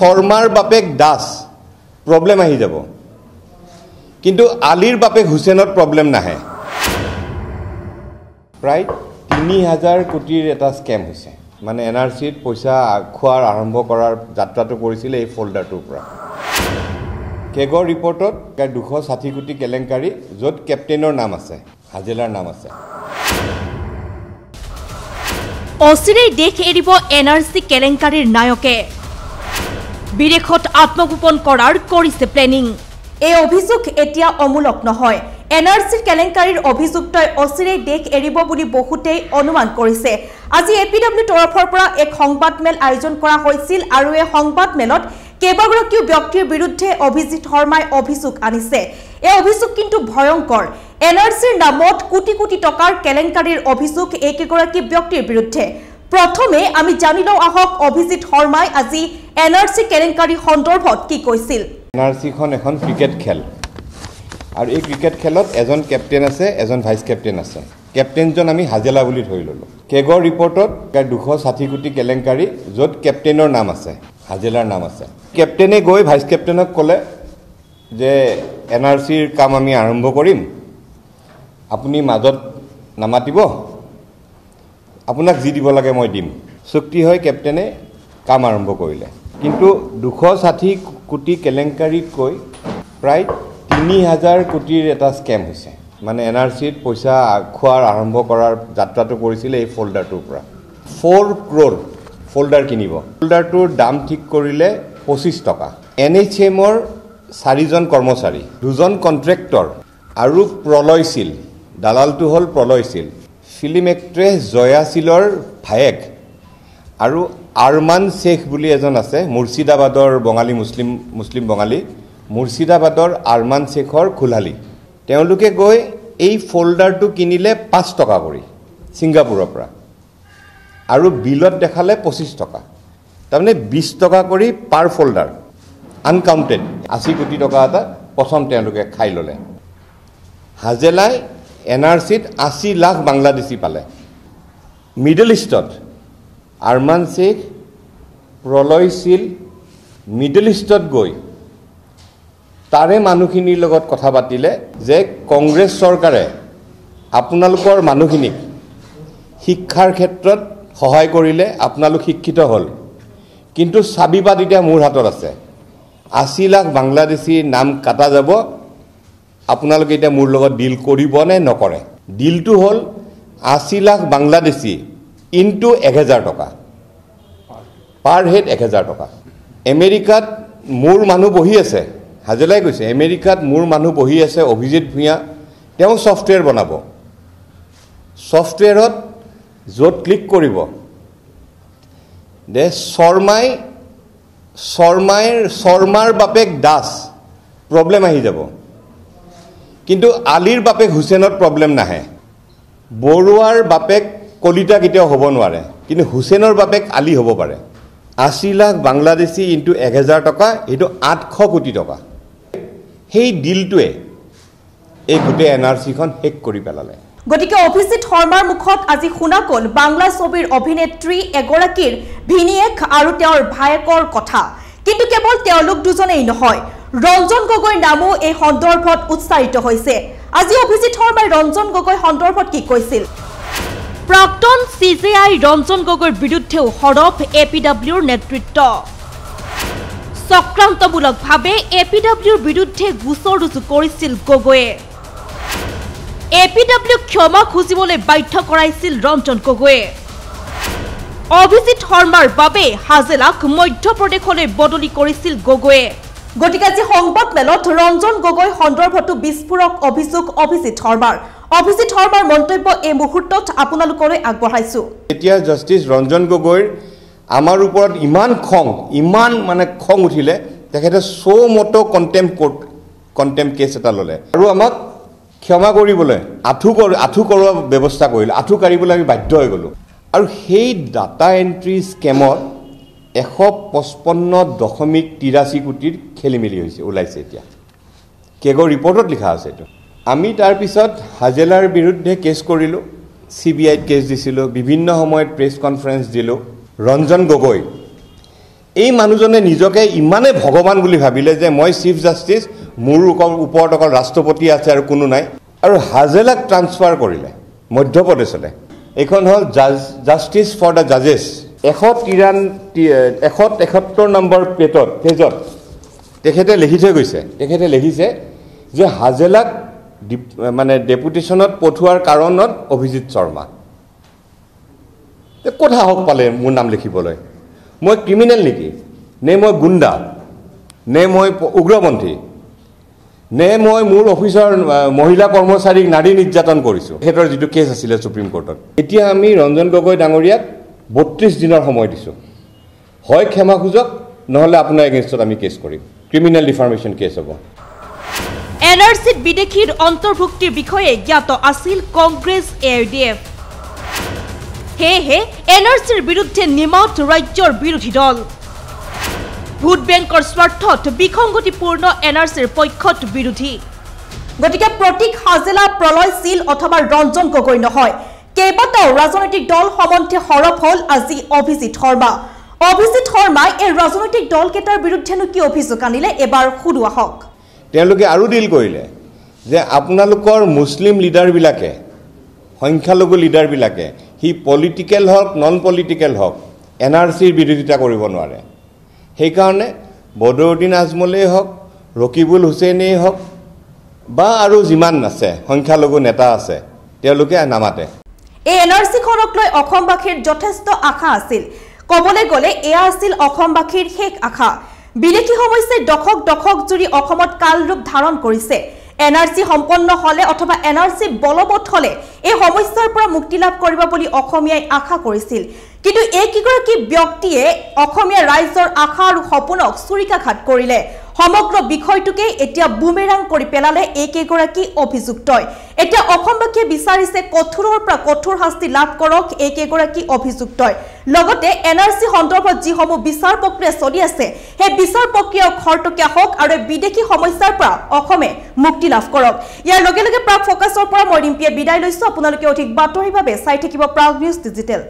শৰ্মাৰ বাপেক দাস প্ৰব্লেম আহি যাব কিন্তু আলিৰ বাপেক হুছেইনত প্ৰব্লেম নাহে প্ৰায় তিনি হাজাৰ কোটিৰ এটা স্কেম হৈছে মানে এন আৰ চিত পইচা আগুৱাৰ আৰম্ভ কৰাৰ যাত্ৰাটো কৰিছিলে এই ফল্ডাৰটোৰ পৰা কেগৰ ৰিপৰ্টত দুশ ষাঠি কোটি কেলেংকাৰী য'ত কেপ্টেইনৰ নাম আছে হাজেলাৰ নাম আছে অচিৰেই দেশ এৰিব এন আৰ চি কেলেংকাৰীৰ নায়কে বিদেশত আত্মগোপন কৰাৰ কৰিছে প্লেনিং এই অভিযোগ এতিয়া অমূলক নহয় এন আর সির কেলেঙ্কারির অভিযুক্তই অচিরে দেশ এরব বলে বহুতে অনুমান করেছে আজি এ পি ডব্লিউ তরফের এক সংবাদমেল আয়োজন করা হয়েছিল আর এই সংবাদমেলত কেবাগীয় ব্যক্তির বিরুদ্ধে অভিজিৎ শর্মায় অভিযোগ আনিছে এই অভিযোগ কিন্তু ভয়ঙ্কর এন আর সির নামত কোটি কোটি টাকার কেলেঙ্কারির অভিযোগ এই কেগী ব্যক্তির বিরুদ্ধে প্রথমে আমি জানি লো আহক অভিজিৎ শর্মায় আজি এনআরসি কেলেঙ্কারি সন্দর্ভত কি কৈছিল এনআরসি খন এখন ক্রিকেট খেল আর এই ক্রিকেট খেলত এজন ক্যাপ্টেন আছে এজন ভাইস ক্যাপ্টেন আছে ক্যাপ্টেনজন আমি হাজেলা বলে ধরে ললো কেগর রিপোর্টত প্রায় দুশো ষাঠি কোটি কেলেঙ্কারি যত ক্যাপ্টেনের নাম আছে হাজেলার নাম আছে ক্যাপ্টেনে গৈ ভাইস ক্যাপ্টেনক কলে যে এনআরসির কাম আমি আরম্ভ করিম আপনি মাজত নামাতিব আপনার দিব লাগে মই দিম চুক্তি হয় ক্যাপ্টেনে কাম আরম্ভ করলে কিন্তু দুশ ষাঠি কোটি কেলেংকাৰীতকৈ প্ৰায় তিনি হাজাৰ কোটিৰ এটা স্কেম হৈছে মানে এন আৰ চিত পইচা খোৱাৰ আৰম্ভ কৰাৰ যাত্ৰাটো কৰিছিলে এই ফল্ডাৰটোৰ পৰা ফ'ৰ ক্ৰ'ৰ ফল্ডাৰ কিনিব ফল্ডাৰটোৰ দাম ঠিক কৰিলে পঁচিছ টকা এন এইচ এমৰ চাৰিজন কৰ্মচাৰী দুজন কণ্ট্ৰেক্টৰ আৰু প্ৰলয়শীল দালালটো হ'ল প্ৰলয়শীল ফিল্ম এক্ট্ৰেছ জয়াশীলৰ ভায়েক আৰু আৰমান শ্বেখ বুলি এজন আছে মুৰ্ছিদাবাদৰ বঙালী মুছলিম মুছলিম বঙালী মুৰ্ছিদাবাদৰ আৰমান শ্বেখৰ খোলালী তেওঁলোকে গৈ এই ফল্ডাৰটো কিনিলে পাঁচ টকা কৰি ছিংগাপুৰৰ পৰা আৰু বিলত দেখালে পঁচিছ টকা তাৰমানে বিছ টকা কৰি পাৰ ফল্ডাৰ আনকাউণ্টেড আশী কোটি টকা এটা প্ৰথম তেওঁলোকে খাই ল'লে হাজেলাই এন আৰ চিত আশী লাখ বাংলাদেশী পালে মিডল ইষ্টত আৰমান শ্বেখ প্ৰলয়শীল মিডল ইষ্টত গৈ তাৰে মানুহখিনিৰ লগত কথা পাতিলে যে কংগ্ৰেছ চৰকাৰে আপোনালোকৰ মানুহখিনিক শিক্ষাৰ ক্ষেত্ৰত সহায় কৰিলে আপোনালোক শিক্ষিত হ'ল কিন্তু চাবি চাবিপাত এতিয়া মোৰ হাতত আছে আশী লাখ বাংলাদেশীৰ নাম কাটা যাব আপোনালোকে এতিয়া মোৰ লগত ডিল কৰিবনে নকৰে ডিলটো হ'ল আশী লাখ বাংলাদেশী ইনটু এহেজাৰ টকা পাৰ হেড এহেজাৰ টকা আমেৰিকাত মোৰ মানুহ বহি আছে হাজেলাই কৈছে আমেৰিকাত মোৰ মানুহ বহি আছে অভিজিৎ ভূঞা তেওঁ ছফ্টৱেৰ বনাব ছফ্টৱেৰত য'ত ক্লিক কৰিব দে শৰ্মাই শৰ্মাইৰ শৰ্মাৰ বাপেক দাস প্ৰব্লেম আহি যাব কিন্তু আলিৰ বাপেক হুছেইনত প্ৰব্লেম নাহে বৰুৱাৰ বাপেক কলিতা কেতিয়াও হ'ব নোৱাৰে কিন্তু হুছেইনৰ বাবে আলি হ'ব পাৰে আশী লাখ বাংলাদেশী ইণ্টু এহেজাৰ টকা এইটো আঠশ কোটি টকা সেই ডিলটোৱে এই গোটেই এন আৰ চিখন শেষ কৰি পেলালে গতিকে অভিজিৎ শৰ্মাৰ মুখত আজি শুনা গ'ল বাংলা ছবিৰ অভিনেত্ৰী এগৰাকীৰ ভিনীয়েক আৰু তেওঁৰ ভায়েকৰ কথা কিন্তু কেৱল তেওঁলোক দুজনেই নহয় ৰঞ্জন গগৈৰ নামো এই সন্দৰ্ভত উচ্চাৰিত হৈছে আজি অভিজিৎ শৰ্মাই ৰঞ্জন গগৈ সন্দৰ্ভত কি কৈছিল প্ৰাক্তন চি জে আই ৰঞ্জন গগৈৰ বিৰুদ্ধেও সৰব এ পি ডাব্লিউৰ নেতৃত্ব চক্ৰান্তমূলকভাৱে এ পি ডাব্লিউৰ বিৰুদ্ধে গোচৰ ৰুজু কৰিছিল গগৈয়ে এ পি ডাব্লিউক ক্ষমা খুজিবলৈ বাধ্য কৰাইছিল ৰঞ্জন গগৈয়ে অভিজিৎ শৰ্মাৰ বাবে হাজেলাক মধ্যপ্ৰদেশলৈ বদলি কৰিছিল গগৈয়ে গতিকে আজি সংবাদমেলত ৰঞ্জন গগৈ সন্দৰ্ভতো বিস্ফোৰক অভিযোগ অভিজিৎ শৰ্মাৰ অভিজিৎ শৰ্মাৰ মন্তব্য এই মুহূৰ্তত আপোনালোকলৈ আগবঢ়াইছোঁ এতিয়া জাষ্টিছ ৰঞ্জন গগৈৰ আমাৰ ওপৰত ইমান খং ইমান মানে খং উঠিলে তেখেতে suo' motu' contempt court contempt case এটা ল'লে আৰু আমাক ক্ষমা কৰিবলৈ আঁঠু কৰ আঁঠু কৰোৱা ব্যৱস্থা কৰিলে আঁঠু কাঢ়িবলৈ আমি বাধ্য হৈ গ'লোঁ আৰু সেই ডাটা এণ্ট্ৰি স্কেমত এশ পঁচপন্ন দশমিক তিৰাশী কোটিৰ খেলি মেলি হৈছে ওলাইছে এতিয়া কেগৰ ৰিপৰ্টত লিখা আছে এইটো আমি তাৰপিছত হাজেলাৰ বিৰুদ্ধে কেছ কৰিলোঁ চি বি আইত কেছ দিছিলোঁ বিভিন্ন সময়ত প্ৰেছ কনফাৰেঞ্চ দিলোঁ ৰঞ্জন গগৈ এই মানুহজনে নিজকে ইমানেই ভগৱান বুলি ভাবিলে যে মই চিফ জাষ্টিছ মোৰ ওপৰত অকল ৰাষ্ট্ৰপতি আছে আৰু কোনো নাই আৰু হাজেলাক ট্ৰান্সফাৰ কৰিলে মধ্যপ্ৰদেশলৈ এইখন হ'ল জাজ জাষ্টিছ ফৰ দ্য জাজেছ এশ তিৰান এশ তেসত্তৰ নম্বৰ পেটত পেজত তেখেতে লিখি থৈ গৈছে তেখেতে লিখিছে যে হাজেলাক মানে ডেপুটেশ্যনত পঠোৱাৰ কাৰণত অভিজিত শৰ্মা ক'ত সাহস পালে মোৰ নাম লিখিবলৈ মই ক্ৰিমিনেল নেকি নে মই গুণ্ডা নে মই উগ্ৰপন্থী নে মই মোৰ অফিচৰ মহিলা কৰ্মচাৰীক নাৰী নিৰ্যাতন কৰিছোঁ সিহঁতৰ যিটো কেছ আছিলে ছুপ্ৰিম কোৰ্টত এতিয়া আমি ৰঞ্জন গগৈ ডাঙৰীয়াক বত্ৰিছ দিনৰ সময় দিছোঁ হয় ক্ষমা খোজক নহ'লে আপোনাৰ এগেইনষ্টত আমি কেছ কৰিম ক্ৰিমিনেল ডিফাৰ্মেশ্যন কেছ হ'ব এন আর সিত বিদেশীর অন্তর্ভুক্তির বিষয়ে জ্ঞাত আছিল Congress A I D F সেয়েহে এন আর সির বিরুদ্ধে নিমত রাজ্যর বিরোধী দল ভোট ব্যাংকর স্বার্থত বিসংগতিপূর্ণ এন আর সির পক্ষত বিরোধী গতি প্রতীক হাজেলা প্রলয় শীল অথবা রঞ্জন গগৈ নহয় কেইবাটাও রাজনৈতিক দল সম্বন্ধে সরফ হল আজি অভিজিৎ শর্মা অভিজিৎ শর্মায় এই রাজনৈতিক দলকেটার বিরুদ্ধেনো কি অভিযোগ আনিলে এবার সুদু আহক তেওঁলোকে আৰু ডিল কৰিলে যে আপোনালোকৰ মুছলিম লিডাৰবিলাকে সংখ্যালঘু লিডাৰবিলাকে সি পলিটিকেল হওক নন পলিটিকেল হওক এন আৰ চিৰ বিৰোধিতা কৰিব নোৱাৰে সেইকাৰণে বদৰুদ্দিন আজমলেই হওক ৰকিবুল হুছেইনেই হওক বা আৰু যিমান আছে সংখ্যালঘু নেতা আছে তেওঁলোকে নামাতে এই এন আৰ চিখনক লৈ অসমবাসীৰ যথেষ্ট আশা আছিল ক'বলৈ গ'লে এয়া আছিল অসমবাসীৰ শেষ আশা বিদেশী সমস্যাই দশক দশক জুৰি অসমত কালৰূপ ধাৰণ কৰিছে এন আৰ চি সম্পন্ন হ'লে অথবা এন আৰ চি বলবৎ হ'লে এই সমস্যাৰ পৰা মুক্তি লাভ কৰিব বুলি অসমীয়াই আশা কৰিছিল কিন্তু এইকেইগৰাকী ব্যক্তিয়ে অসমীয়া ৰাইজৰ আশা আৰু সপোনক চুৰিকাঘাত কৰিলে সমগ্ৰ বিষয়টোকে এতিয়া বুমেৰাং কৰি পেলালে একেগৰাকী অভিযুক্তই এতিয়া অসমবাসীয়ে বিচাৰিছে কঠোৰৰ পৰা কঠোৰ শাস্তি লাভ কৰক একেগৰাকী অভিযুক্তই লগতে এন আৰ চি সন্দৰ্ভত যিসমূহ বিচাৰ প্ৰক্ৰিয়া চলি আছে সেই বিচাৰ প্ৰক্ৰিয়া খৰতকীয়া হওক আৰু বিদেশী সমস্যাৰ পৰা অসমে মুক্তি লাভ কৰক ইয়াৰ লগে লগে প্ৰাগ ফকাছৰ পৰা মই ৰিম্পীয়ে বিদায় লৈছোঁ আপোনালোকে অধিক বাতৰিৰ বাবে চাই থাকিব প্ৰাগ নিউজ ডিজিটেল